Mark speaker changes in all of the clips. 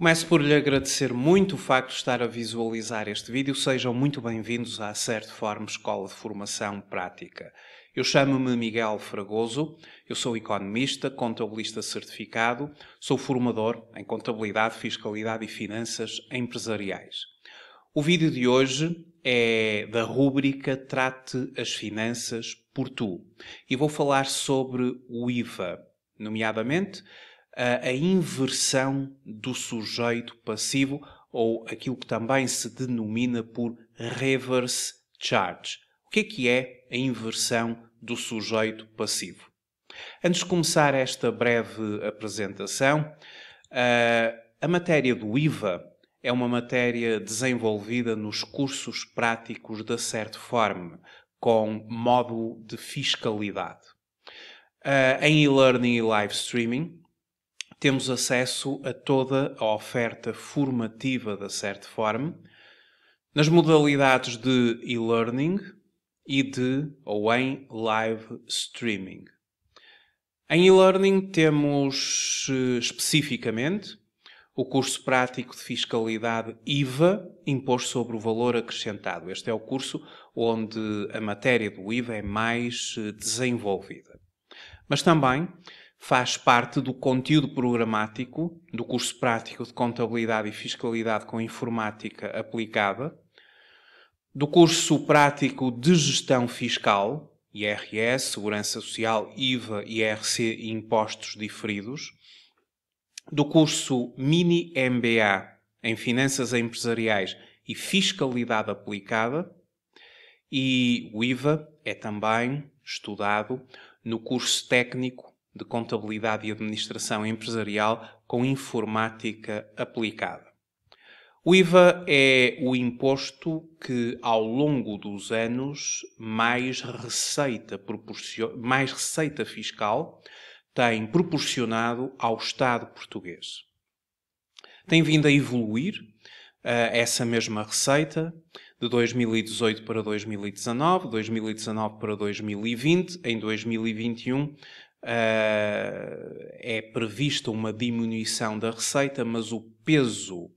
Speaker 1: Começo por lhe agradecer muito o facto de estar a visualizar este vídeo. Sejam muito bem-vindos à forma Escola de Formação Prática. Eu chamo-me Miguel Fragoso, eu sou economista, contabilista certificado, sou formador em contabilidade, fiscalidade e finanças empresariais. O vídeo de hoje é da rúbrica Trate as Finanças por Tu e vou falar sobre o IVA, nomeadamente a, a inversão do sujeito passivo, ou aquilo que também se denomina por reverse charge. O que é que é a inversão do sujeito passivo? Antes de começar esta breve apresentação, a matéria do IVA é uma matéria desenvolvida nos cursos práticos da forma com módulo de fiscalidade. Em e-learning e live streaming, temos acesso a toda a oferta formativa da Certform nas modalidades de e-learning e de ou em live streaming. Em e-learning temos eh, especificamente o curso prático de fiscalidade IVA, Imposto sobre o Valor Acrescentado. Este é o curso onde a matéria do IVA é mais eh, desenvolvida. Mas também faz parte do conteúdo programático do curso prático de Contabilidade e Fiscalidade com Informática Aplicada, do curso prático de Gestão Fiscal, IRS, Segurança Social, IVA, IRC e Impostos Diferidos, do curso Mini MBA em Finanças Empresariais e Fiscalidade Aplicada, e o IVA é também estudado no curso técnico de Contabilidade e Administração Empresarial com Informática Aplicada. O IVA é o imposto que, ao longo dos anos, mais receita, mais receita fiscal tem proporcionado ao Estado português. Tem vindo a evoluir uh, essa mesma receita de 2018 para 2019, 2019 para 2020, em 2021 eh, é prevista uma diminuição da receita, mas o peso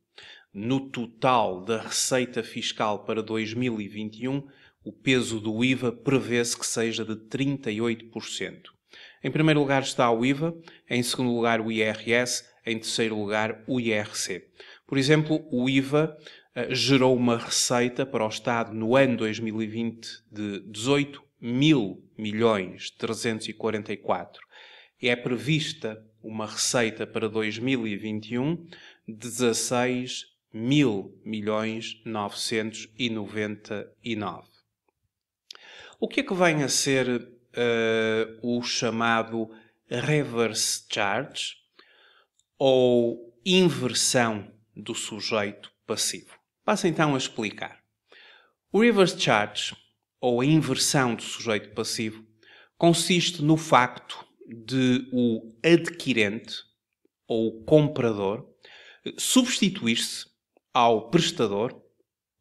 Speaker 1: no total da receita fiscal para 2021, o peso do IVA prevê-se que seja de 38%. Em primeiro lugar está o IVA, em segundo lugar o IRS, em terceiro lugar o IRC. Por exemplo, o IVA eh, gerou uma receita para o Estado no ano 2020 de 18 mil milhões 344. É prevista uma receita para 2021 16 mil milhões 999. O que é que vem a ser uh, o chamado reverse charge ou inversão do sujeito passivo? Passo então a explicar. O reverse charge ou a inversão do sujeito passivo, consiste no facto de o adquirente ou o comprador eh, substituir-se ao prestador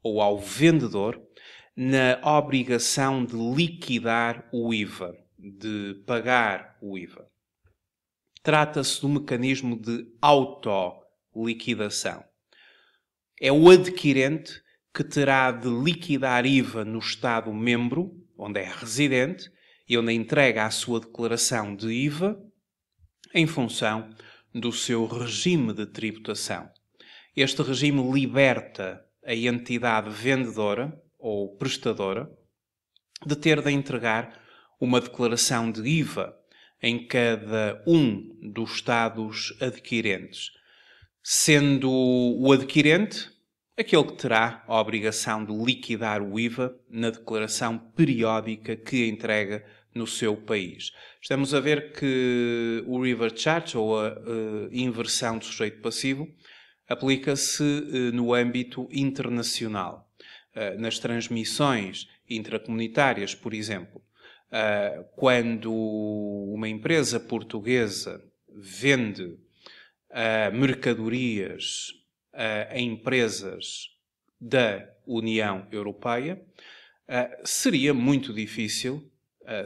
Speaker 1: ou ao vendedor na obrigação de liquidar o IVA, de pagar o IVA. Trata-se do mecanismo de autoliquidação. É o adquirente que terá de liquidar IVA no Estado-membro, onde é residente, e onde entrega a sua declaração de IVA, em função do seu regime de tributação. Este regime liberta a entidade vendedora ou prestadora de ter de entregar uma declaração de IVA em cada um dos estados adquirentes, sendo o adquirente aquele que terá a obrigação de liquidar o IVA na declaração periódica que entrega no seu país. Estamos a ver que o river charge, ou a uh, inversão do sujeito passivo, aplica-se uh, no âmbito internacional, uh, nas transmissões intracomunitárias, por exemplo. quando uma empresa portuguesa vende mercadorias a empresas da União Europeia, seria muito difícil,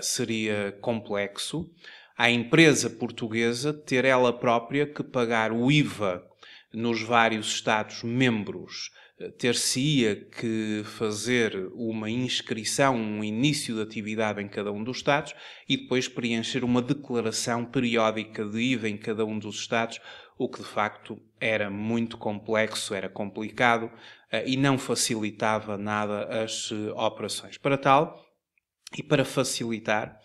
Speaker 1: seria complexo, à empresa portuguesa ter ela própria que pagar o IVA nos vários Estados-membros ter-se-ia que fazer uma inscrição, um início de atividade em cada um dos Estados e depois preencher uma declaração periódica de IVA em cada um dos Estados, o que de facto era muito complexo, era complicado eh, e não facilitava nada as eh, operações. Para tal, e para facilitar,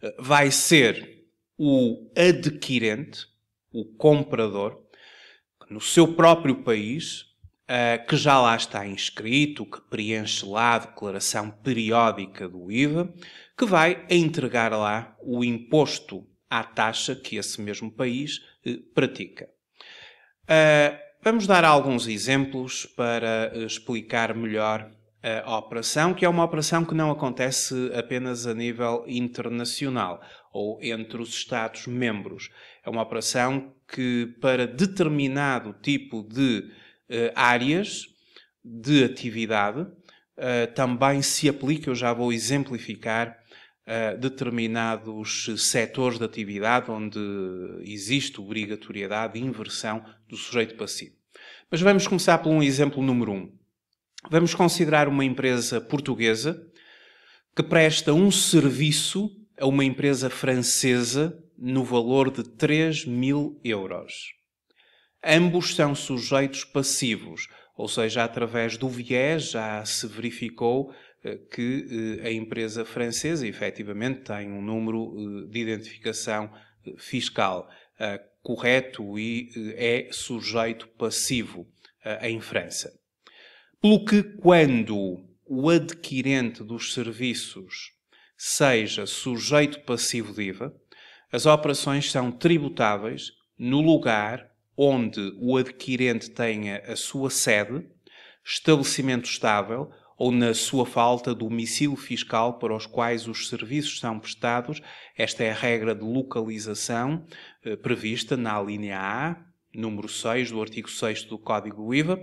Speaker 1: eh, vai ser o adquirente, o comprador, no seu próprio país, uh, que já lá está inscrito, que preenche lá a declaração periódica do IVA, que vai entregar lá o imposto à taxa que esse mesmo país uh, pratica. Uh, vamos dar alguns exemplos para explicar melhor a operação, que é uma operação que não acontece apenas a nível internacional ou entre os Estados-membros. É uma operação que, para determinado tipo de eh, áreas de atividade, eh, também se aplica, eu já vou exemplificar, eh, determinados setores de atividade onde existe obrigatoriedade de inversão do sujeito passivo. Mas vamos começar por um exemplo número um. Vamos considerar uma empresa portuguesa que presta um serviço a uma empresa francesa no valor de 3 mil euros ambos são sujeitos passivos, ou seja, através do viés já se verificou eh, que eh, a empresa francesa efetivamente tem um número eh, de identificação fiscal correto e é sujeito passivo em França. Pelo que, quando o adquirente dos serviços seja sujeito passivo de IVA, as operações são tributáveis no lugar onde o adquirente tenha a sua sede, estabelecimento estável ou, na sua falta, domicílio fiscal para os quais os serviços são prestados. Esta é a regra de localização eh, prevista na linha A, número 6 do artigo 6 do Código IVA.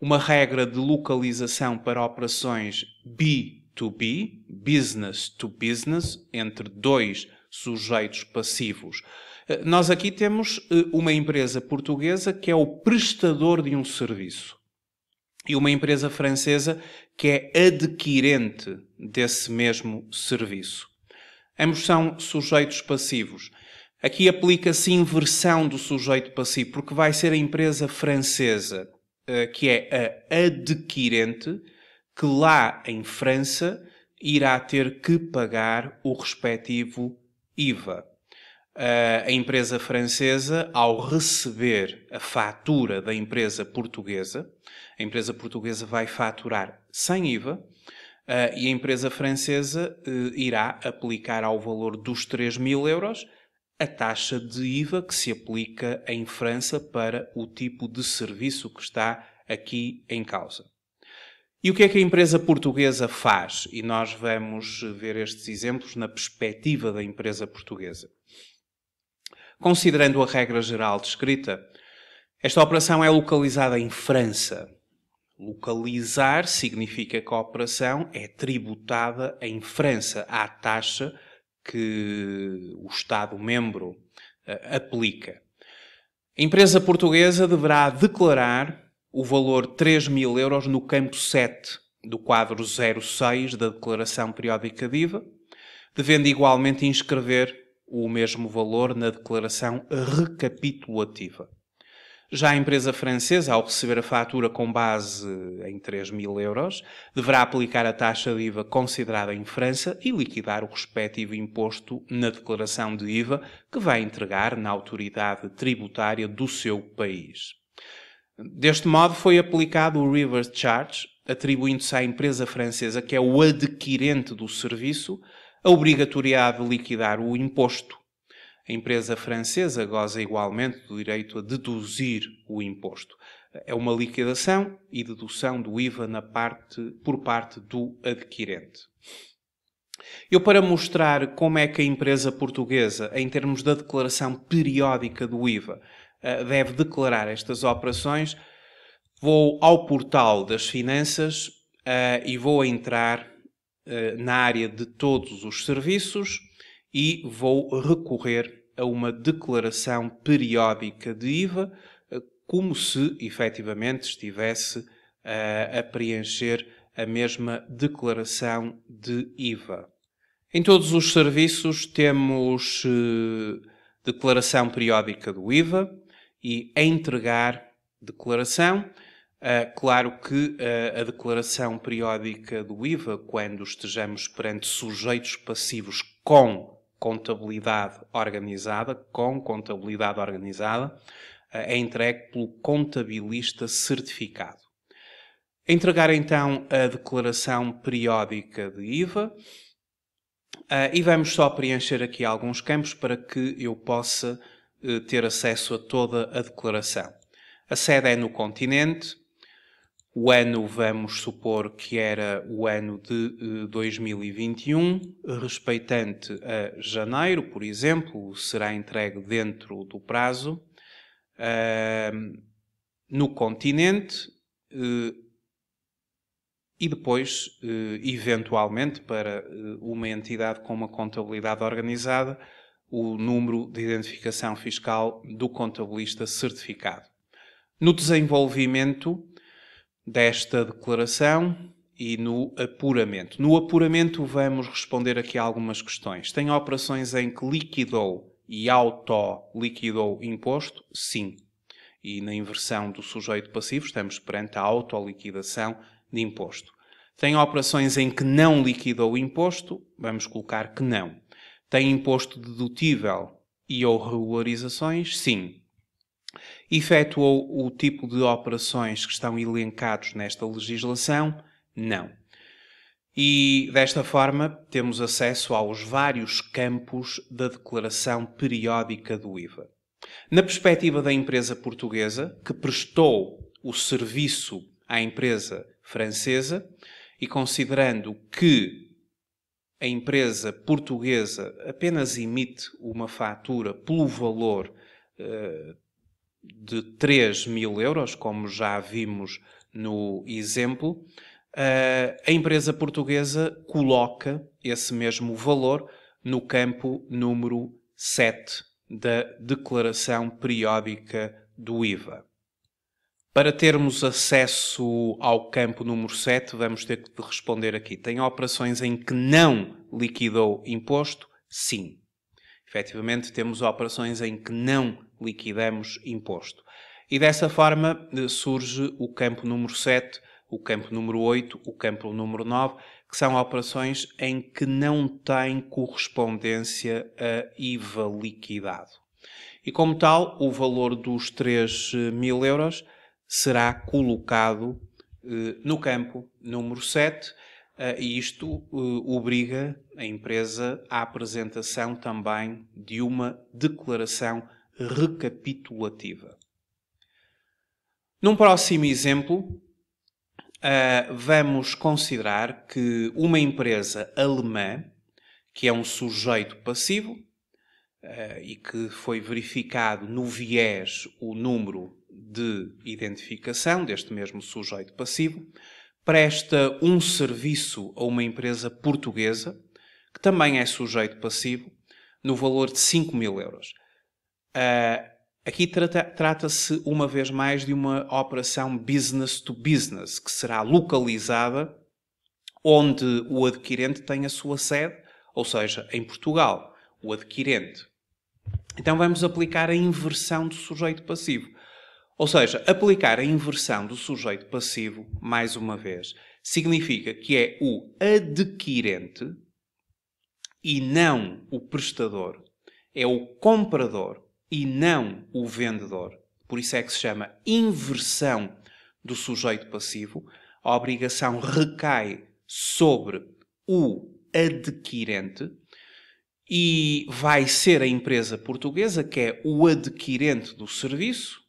Speaker 1: Uma regra de localização para operações B2B, business to business, entre dois sujeitos passivos eh, nós aqui temos eh, uma empresa portuguesa que é o prestador de um serviço e uma empresa francesa que é adquirente desse mesmo serviço. Ambos são sujeitos passivos. Aqui aplica-se inversão do sujeito passivo, porque vai ser a empresa francesa, eh, que é a adquirente, que lá em França irá ter que pagar o respectivo IVA. Eh, a empresa francesa, ao receber a fatura da empresa portuguesa, a empresa portuguesa vai faturar sem IVA eh, e a empresa francesa eh, irá aplicar ao valor dos 3 mil euros a taxa de IVA que se aplica em França para o tipo de serviço que está aqui em causa. E o que é que a empresa portuguesa faz? E nós vamos ver estes exemplos na perspectiva da empresa portuguesa. Considerando a regra geral descrita, esta operação é localizada em França. Localizar significa que a operação é tributada em França à taxa que o Estado-membro eh, aplica. A empresa portuguesa deverá declarar o valor 3 mil euros no campo 7 do quadro 06 da Declaração Periódica de devendo igualmente inscrever o mesmo valor na declaração recapitulativa. Já a empresa francesa, ao receber a fatura com base em 3 mil euros, deverá aplicar a taxa de IVA considerada em França e liquidar o respectivo imposto na declaração de IVA que vai entregar na autoridade tributária do seu país. Deste modo, foi aplicado o reverse charge, atribuindo-se à empresa francesa, que é o adquirente do serviço, a de liquidar o imposto. A empresa francesa goza igualmente do direito a deduzir o imposto. É uma liquidação e dedução do IVA na parte, por parte do adquirente. Eu, para mostrar como é que a empresa portuguesa, em termos da declaração periódica do IVA, eh, deve declarar estas operações, vou ao portal das finanças eh, e vou entrar eh, na área de todos os serviços e vou recorrer a uma declaração periódica de IVA, eh, como se efetivamente estivesse eh, a preencher a mesma declaração de IVA. Em todos os serviços temos declaração periódica do IVA e a entregar declaração Uh, claro que uh, a declaração periódica do IVA, quando estejamos perante sujeitos passivos com contabilidade organizada, com contabilidade organizada, uh, é entregue pelo contabilista certificado. Entregar então a declaração periódica de IVA e vamos só preencher aqui alguns campos para que eu possa eh, ter acesso a toda a declaração. A sede é no continente, o ano, vamos supor que era o ano de 2021, eh, respeitante a janeiro, por exemplo, será entregue dentro do prazo. no continente eh, e depois, eh, eventualmente, para uma entidade com uma contabilidade organizada, o número de identificação fiscal do contabilista certificado. No desenvolvimento, desta declaração e no apuramento. No apuramento, vamos responder aqui algumas questões. Tem operações em que liquidou e autoliquidou imposto? Sim. E na inversão do sujeito passivo, estamos perante a autoliquidação de imposto. Tem operações em que não liquidou o imposto? Vamos colocar que não. Tem imposto dedutível e ou regularizações? Sim. Efetuou o tipo de operações que estão elencados nesta legislação? Não. E desta forma temos acesso aos vários campos da declaração periódica do IVA. Na perspectiva da empresa portuguesa, que prestou o serviço à empresa francesa, e considerando que a empresa portuguesa apenas emite uma fatura pelo valor eh, de 3 mil euros, como já vimos no exemplo, eh, a empresa portuguesa coloca esse mesmo valor no campo número 7 da Declaração Periódica do IVA. Para termos acesso ao campo número 7, vamos ter que responder aqui. Tem operações em que não liquidou imposto? Sim. Efetivamente, temos operações em que não liquidamos imposto. E dessa forma eh, surge o campo número 7, o campo número 8, o campo número 9, que são operações em que não tem correspondência a IVA liquidado. E como tal, o valor dos 3 eh, mil euros será colocado eh, no campo número 7 e isto obriga a empresa à apresentação também de uma declaração recapitulativa. Num próximo exemplo, ah, vamos considerar que uma empresa alemã, que é um sujeito passivo, ah, e que foi verificado no viés o número de identificação deste mesmo sujeito passivo, presta um serviço a uma empresa portuguesa, que também é sujeito passivo, no valor de 5 mil euros. Eh, aqui trata-se, uma vez mais, de uma operação business to business, que será localizada onde o adquirente tem a sua sede, ou seja, em Portugal, o adquirente. Então vamos aplicar a inversão do sujeito passivo. Ou seja, aplicar a inversão do sujeito passivo, mais uma vez, significa que é o adquirente e não o prestador. É o comprador e não o vendedor. Por isso é que se chama inversão do sujeito passivo. A obrigação recai sobre o adquirente e vai ser a empresa portuguesa que é o adquirente do serviço.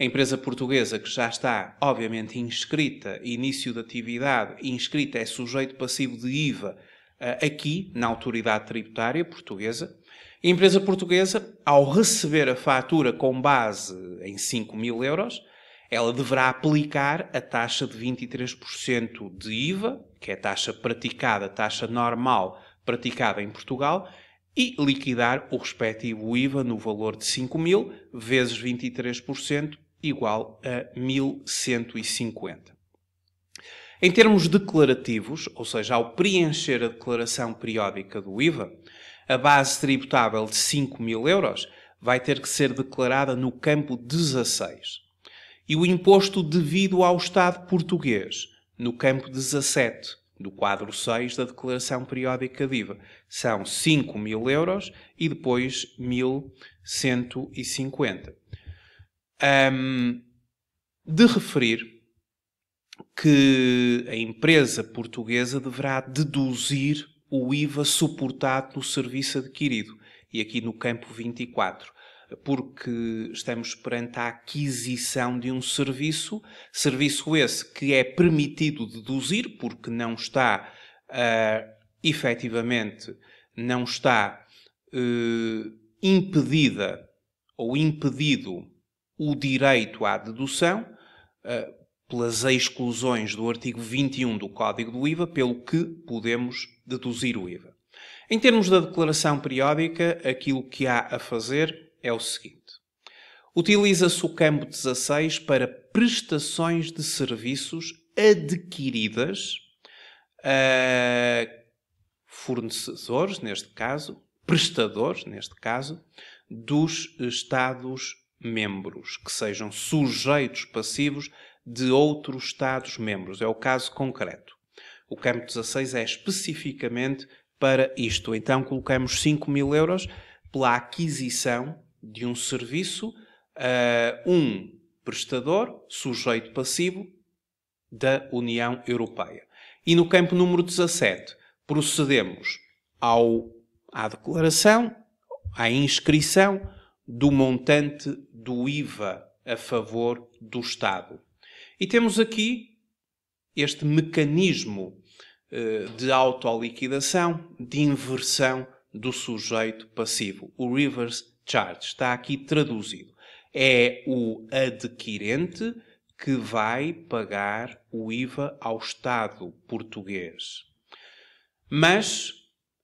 Speaker 1: A empresa portuguesa que já está, obviamente, inscrita, início de atividade, inscrita é sujeito passivo de IVA eh, aqui, na autoridade tributária portuguesa. A empresa portuguesa, ao receber a fatura com base em 5 mil euros, ela deverá aplicar a taxa de 23% de IVA, que é a taxa praticada, a taxa normal praticada em Portugal, e liquidar o respectivo IVA no valor de 5 mil vezes 23% igual a 1150. Em termos declarativos, ou seja, ao preencher a declaração periódica do IVA, a base tributável de 5 mil euros vai ter que ser declarada no campo 16. E o imposto devido ao Estado português, no campo 17, do quadro 6 da Declaração Periódica de IVA. São 5 mil euros e depois 1.150. Um, de referir que a empresa portuguesa deverá deduzir o IVA suportado no serviço adquirido, e aqui no campo 24 porque estamos perante a aquisição de um serviço, serviço esse que é permitido deduzir, porque não está, uh, efetivamente, não está uh, impedida ou impedido o direito à dedução, uh, pelas exclusões do artigo 21 do Código do IVA, pelo que podemos deduzir o IVA. Em termos da declaração periódica, aquilo que há a fazer é o seguinte: utiliza-se o campo 16 para prestações de serviços adquiridas a ah, fornecedores, neste caso, prestadores, neste caso, dos Estados-membros, que sejam sujeitos passivos de outros Estados-membros. É o caso concreto. O campo 16 é especificamente para isto. Então colocamos 5 mil euros pela aquisição de um serviço a eh, um prestador sujeito passivo da União Europeia. E no campo número 17 procedemos ao, à declaração, à inscrição do montante do IVA a favor do Estado. E temos aqui este mecanismo eh, de autoliquidação, de inversão do sujeito passivo. O reverse charge está aqui traduzido. É o adquirente que vai pagar o IVA ao Estado português. Mas,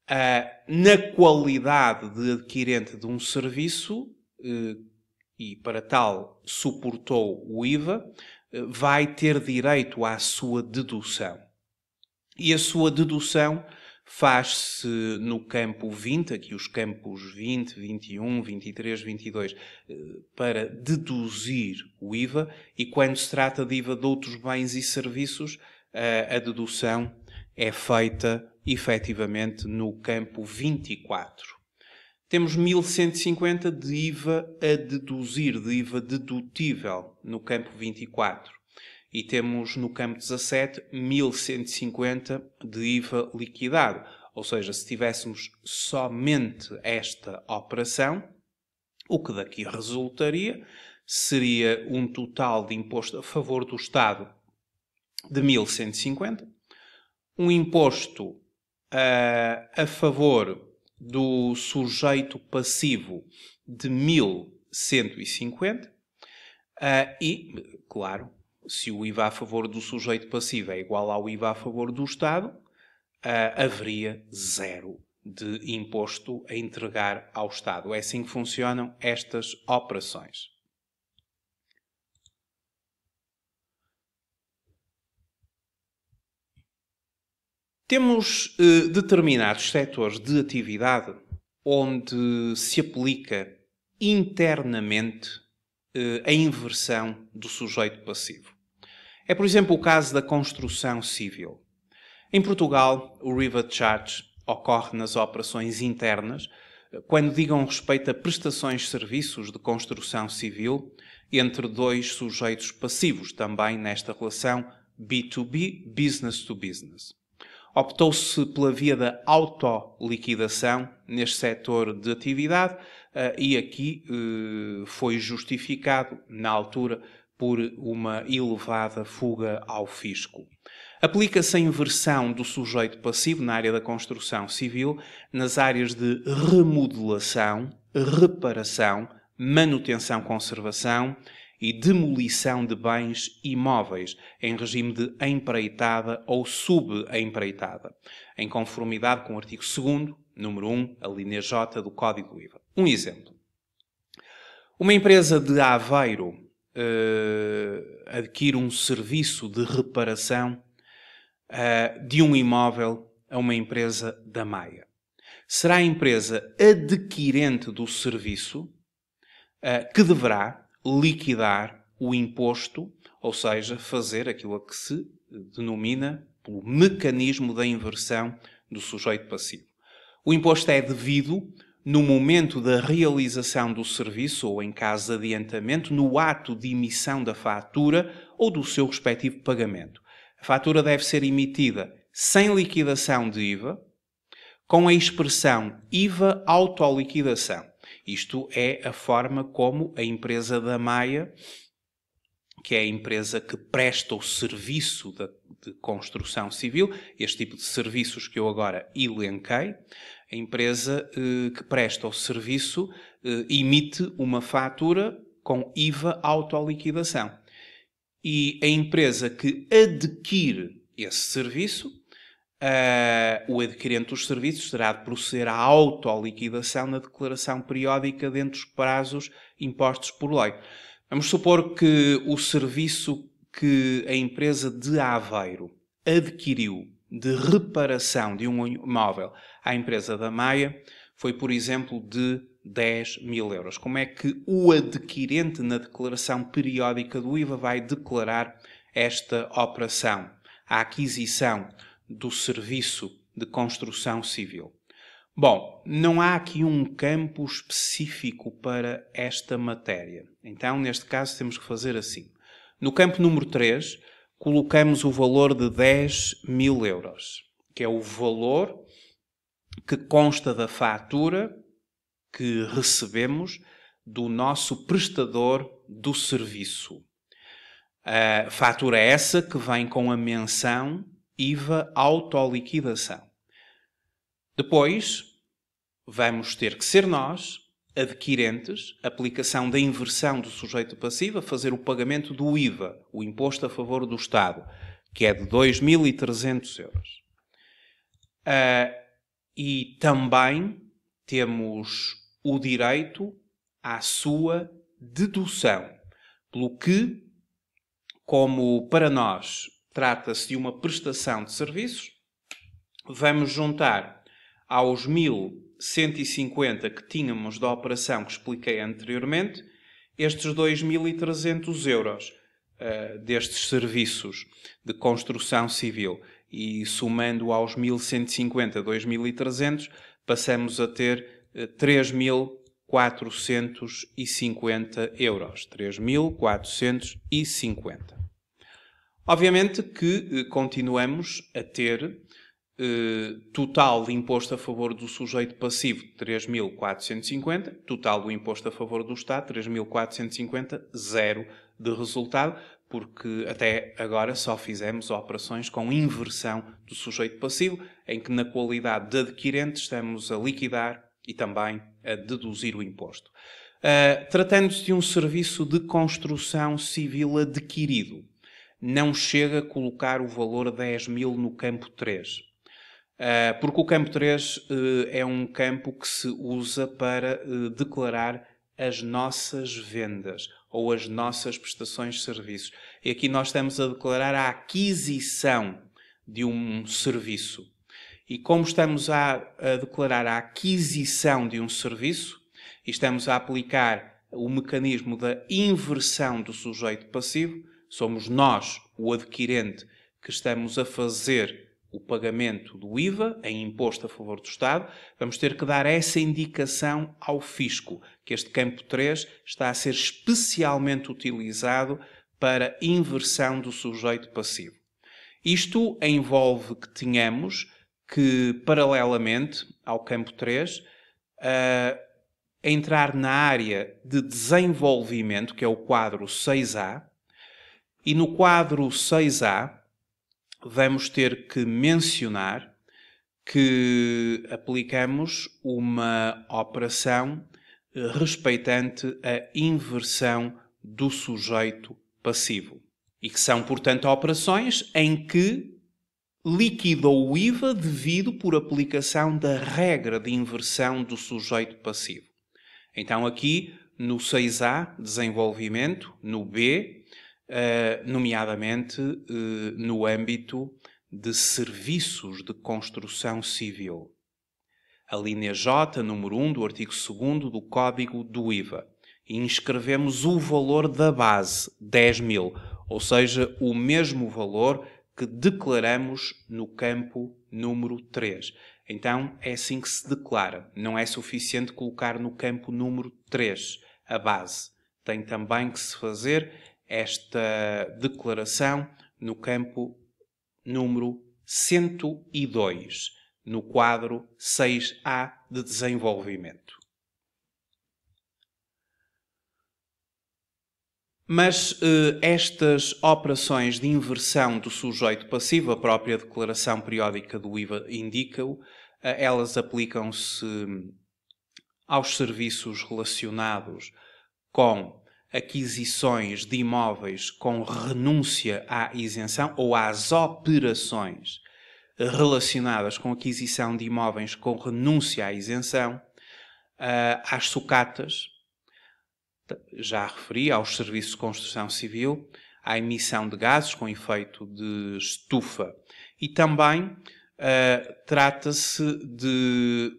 Speaker 1: eh, na qualidade de adquirente de um serviço, eh, e para tal suportou o IVA, vai ter direito à sua dedução. E a sua dedução faz-se no campo 20, aqui os campos 20, 21, 23, 22, para deduzir o IVA, e quando se trata de IVA de outros bens e serviços, a dedução é feita efetivamente no campo 24. Temos 1150 de IVA a deduzir, de IVA dedutível, no campo 24. E temos no campo 17 1150 de IVA liquidado. Ou seja, se tivéssemos somente esta operação, o que daqui resultaria seria um total de imposto a favor do Estado de 1150, um imposto uh, a favor do sujeito passivo de 1150 uh, ah, e, claro, se o IVA a favor do sujeito passivo é igual ao IVA a favor do Estado, uh, haveria zero de imposto a entregar ao Estado. É assim que funcionam estas operações. Temos eh, determinados setores de atividade onde se aplica internamente eh, a inversão do sujeito passivo. É, por exemplo, o caso da construção civil. Em Portugal, o river charge ocorre nas operações internas, eh, quando digam respeito a prestações de serviços de construção civil entre dois sujeitos passivos, também nesta relação B2B, business to business. Optou-se pela via da autoliquidação neste setor de atividade eh, e aqui eh, foi justificado, na altura, por uma elevada fuga ao fisco. Aplica-se a inversão do sujeito passivo na área da construção civil nas áreas de remodelação, reparação, manutenção, conservação e demolição de bens imóveis em regime de empreitada ou subempreitada, em conformidade com o artigo 2 número 1, a linha J do Código do IVA. Um exemplo. Uma empresa de Aveiro uh, adquire um serviço de reparação uh, de um imóvel a uma empresa da Maia. Será a empresa adquirente do serviço uh, que deverá, liquidar o imposto, ou seja, fazer aquilo a que se denomina o mecanismo da inversão do sujeito passivo. O imposto é devido no momento da realização do serviço ou, em caso de adiantamento, no ato de emissão da fatura ou do seu respectivo pagamento. A fatura deve ser emitida sem liquidação de IVA, com a expressão IVA autoliquidação. Isto é a forma como a empresa da Maia, que é a empresa que presta o serviço de construção civil, este tipo de serviços que eu agora elenquei, a empresa eh, que presta o serviço eh, emite uma fatura com IVA autoliquidação. E a empresa que adquire esse serviço Uh, o adquirente dos serviços terá de proceder à autoliquidação na declaração periódica dentro dos prazos impostos por lei. Vamos supor que o serviço que a empresa de Aveiro adquiriu de reparação de um imóvel à empresa da Maia foi, por exemplo, de 10 mil euros. Como é que o adquirente, na declaração periódica do IVA, vai declarar esta operação? A aquisição do serviço de construção civil. Bom, não há aqui um campo específico para esta matéria. Então, neste caso, temos que fazer assim. No campo número 3, colocamos o valor de 10 mil euros, que é o valor que consta da fatura que recebemos do nosso prestador do serviço. A fatura é essa que vem com a menção IVA autoliquidação. Depois, vamos ter que ser nós, adquirentes, aplicação da inversão do sujeito passivo, a fazer o pagamento do IVA, o imposto a favor do Estado, que é de 2.300 euros. Uh, e também temos o direito à sua dedução, pelo que, como para nós Trata-se de uma prestação de serviços. Vamos juntar aos 1.150 que tínhamos da operação que expliquei anteriormente, estes 2.300 euros uh, destes serviços de construção civil. E somando aos 1.150, 2.300, passamos a ter uh, eh, 3.450 euros. 3.450. Obviamente que eh, continuamos a ter eh, total imposto a favor do sujeito passivo 3.450, total do imposto a favor do Estado 3.450, zero de resultado, porque até agora só fizemos operações com inversão do sujeito passivo, em que na qualidade de adquirente estamos a liquidar e também a deduzir o imposto. Uh, Tratando-se de um serviço de construção civil adquirido, não chega a colocar o valor 10 mil no campo 3. Ah, porque o campo 3 eh, é um campo que se usa para eh, declarar as nossas vendas ou as nossas prestações de serviços. E aqui nós estamos a declarar a aquisição de um serviço. E como estamos a, a declarar a aquisição de um serviço, estamos a aplicar o mecanismo da inversão do sujeito passivo, somos nós, o adquirente, que estamos a fazer o pagamento do IVA em imposto a favor do Estado, vamos ter que dar essa indicação ao fisco, que este campo 3 está a ser especialmente utilizado para inversão do sujeito passivo. Isto envolve que tenhamos que, paralelamente ao campo 3, eh, entrar na área de desenvolvimento, que é o quadro 6A, e no quadro 6A, vamos ter que mencionar que aplicamos uma operação eh, respeitante a inversão do sujeito passivo. E que são, portanto, operações em que liquidou o IVA devido por aplicação da regra de inversão do sujeito passivo. Então, aqui no 6A, desenvolvimento, no B, eh, nomeadamente eh, no âmbito de serviços de construção civil. A linha J, número 1 do artigo 2 do Código do IVA. E inscrevemos o valor da base, 10 mil, ou seja, o mesmo valor que declaramos no campo número 3. Então é assim que se declara. Não é suficiente colocar no campo número 3 a base. Tem também que se fazer esta declaração no campo número 102, no quadro 6A de desenvolvimento. Mas eh, estas operações de inversão do sujeito passivo, a própria declaração periódica do IVA indica-o, eh, elas aplicam-se aos serviços relacionados com aquisições de imóveis com renúncia à isenção ou às operações relacionadas com aquisição de imóveis com renúncia à isenção, ah, às sucatas, já referi, aos serviços de construção civil, à emissão de gases com efeito de estufa. E também ah, trata-se de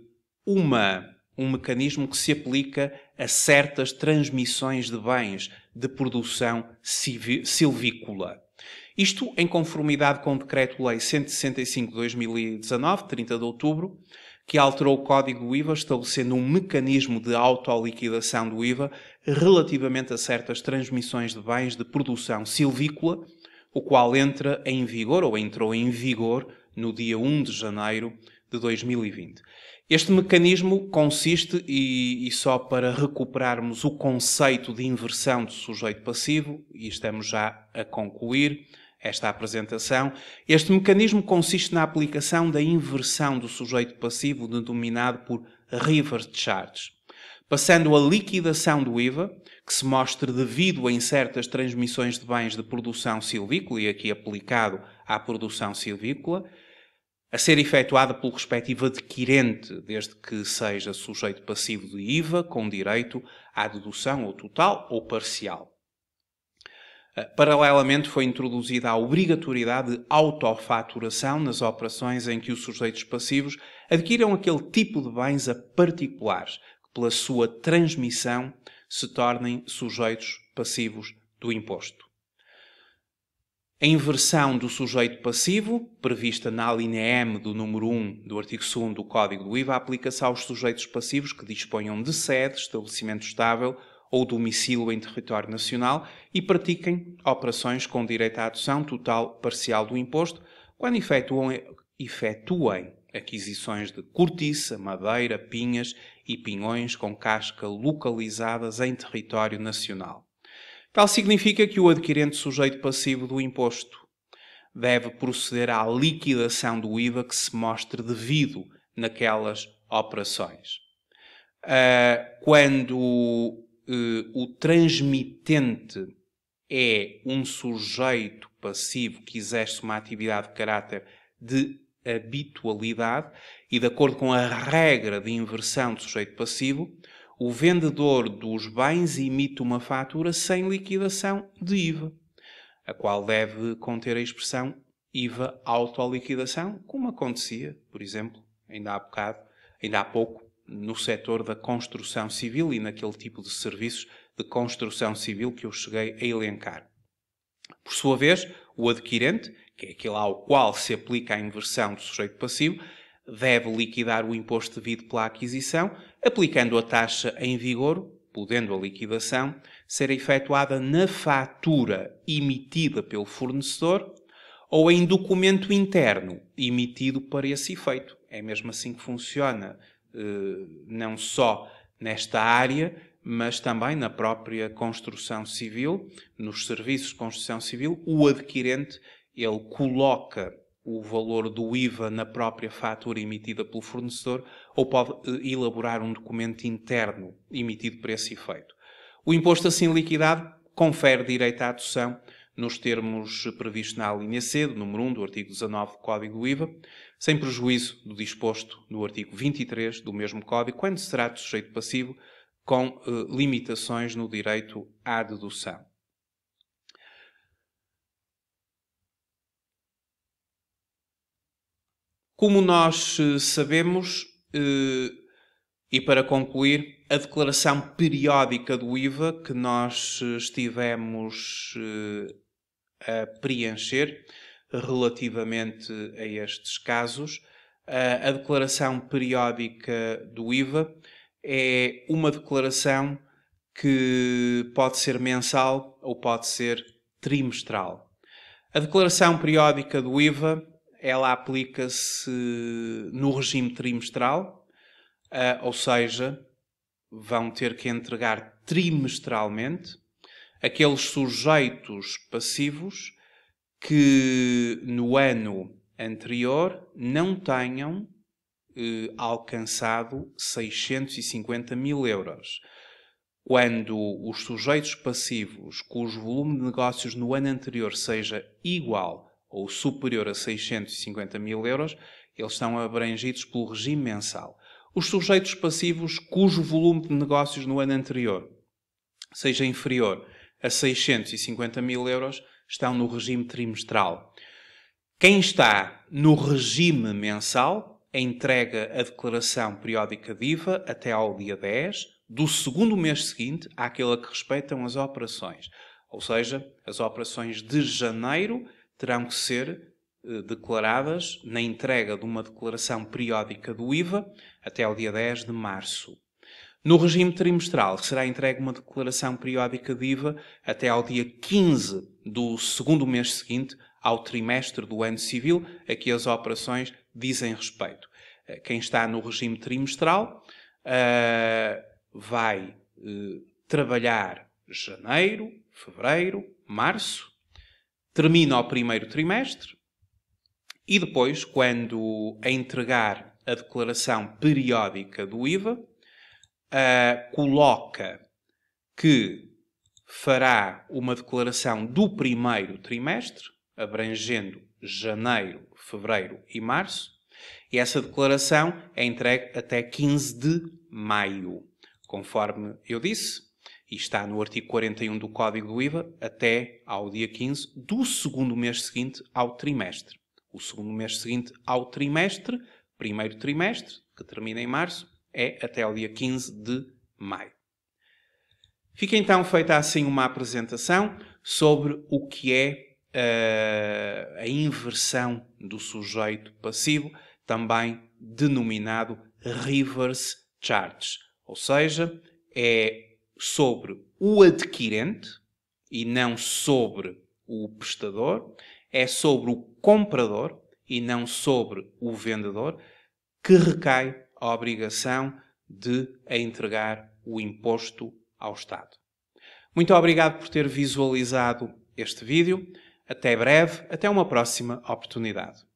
Speaker 1: uma, um mecanismo que se aplica a certas transmissões de bens de produção silvícola. Isto em conformidade com o Decreto-Lei 165-2019, 30 de outubro, que alterou o Código do IVA, estabelecendo um mecanismo de autoliquidação do IVA relativamente a certas transmissões de bens de produção silvícola, o qual entra em vigor ou entrou em vigor no dia 1 de janeiro de 2020. Este mecanismo consiste, e, e, só para recuperarmos o conceito de inversão do sujeito passivo, e estamos já a concluir esta apresentação, este mecanismo consiste na aplicação da inversão do sujeito passivo, denominado por reverse charge, passando a liquidação do IVA, que se mostra devido em certas transmissões de bens de produção silvícola, e aqui aplicado à produção silvícola, a ser efetuada pelo respectivo adquirente, desde que seja sujeito passivo de IVA, com direito à dedução ou total ou parcial. Ah, paralelamente, foi introduzida a obrigatoriedade de autofaturação nas operações em que os sujeitos passivos adquiram aquele tipo de bens a particulares que, pela sua transmissão, se tornem sujeitos passivos do imposto. A inversão do sujeito passivo, prevista na alínea M do número 1 do artigo 2 do Código do IVA, aplica-se aos sujeitos passivos que disponham de sede, estabelecimento estável ou domicílio em território nacional e pratiquem operações com direito à adoção total parcial do imposto quando efetuam, efetuem aquisições de cortiça, madeira, pinhas e pinhões com casca localizadas em território nacional. Tal significa que o adquirente sujeito passivo do imposto deve proceder à liquidação do IVA que se mostre devido naquelas operações. Ah, quando eh, o transmitente é um sujeito passivo que exerce uma atividade de caráter de habitualidade e, de acordo com a regra de inversão do sujeito passivo, o vendedor dos bens emite uma fatura sem liquidação de IVA, a qual deve conter a expressão IVA autoliquidação, como acontecia, por exemplo, ainda há bocado, ainda há pouco, no setor da construção civil e naquele tipo de serviços de construção civil que eu cheguei a elencar. Por sua vez, o adquirente, que é aquele ao qual se aplica a inversão do sujeito passivo, deve liquidar o imposto devido pela aquisição, aplicando a taxa em vigor, podendo a liquidação ser efetuada na fatura emitida pelo fornecedor ou em documento interno emitido para esse efeito. É mesmo assim que funciona, eh, não só nesta área, mas também na própria construção civil, nos serviços de construção civil, o adquirente ele coloca o valor do IVA na própria fatura emitida pelo fornecedor ou pode eh, elaborar um documento interno emitido para esse efeito. O imposto assim liquidado confere direito à adoção nos termos previstos na linha C do número 1 do artigo 19 do Código do IVA, sem prejuízo do disposto no artigo 23 do mesmo Código, quando se trata de sujeito passivo, com eh, limitações no direito à dedução. Como nós eh, sabemos, eh, e para concluir, a declaração periódica do IVA que nós eh, estivemos a preencher relativamente a estes casos. A declaração periódica do IVA é uma declaração que pode ser mensal ou pode ser trimestral. A declaração periódica do IVA ela aplica-se no regime trimestral, uh, ou seja, vão ter que entregar trimestralmente aqueles sujeitos passivos que no ano anterior não tenham ah, alcançado 650 mil euros. Quando os sujeitos passivos cujo volume de negócios no ano anterior seja igual ou superior a 650 mil euros, eles são abrangidos pelo regime mensal. Os sujeitos passivos cujo volume de negócios no ano anterior seja inferior a 650 mil euros estão no regime trimestral. Quem está no regime mensal entrega a declaração periódica de IVA até ao dia 10 do segundo mês seguinte àquele a que respeitam as operações, ou seja, as operações de janeiro terão que ser eh, declaradas na entrega de uma declaração periódica do IVA até ao dia 10 de março. No regime trimestral, será entregue uma declaração periódica de IVA até ao dia 15 do segundo mês seguinte ao trimestre do ano civil a que as operações dizem respeito. Eh, quem está no regime trimestral eh, vai trabalhar janeiro, fevereiro, março, termina o primeiro trimestre e depois, quando entregar a declaração periódica do IVA, uh, eh, coloca que fará uma declaração do primeiro trimestre, abrangendo janeiro, fevereiro e março, e essa declaração é entregue até 15 de maio. Conforme eu disse, e está no artigo 41 do Código do IVA, até ao dia 15 do segundo mês seguinte ao trimestre. O segundo mês seguinte ao trimestre, primeiro trimestre, que termina em março, é até ao dia 15 de maio. Fica então feita assim uma apresentação sobre o que é uh, a inversão do sujeito passivo, também denominado reverse charge, ou seja, é sobre o adquirente e não sobre o prestador, é sobre o comprador e não sobre o vendedor que recai a obrigação de entregar o imposto ao Estado. Muito obrigado por ter visualizado este vídeo. Até breve, até uma próxima oportunidade.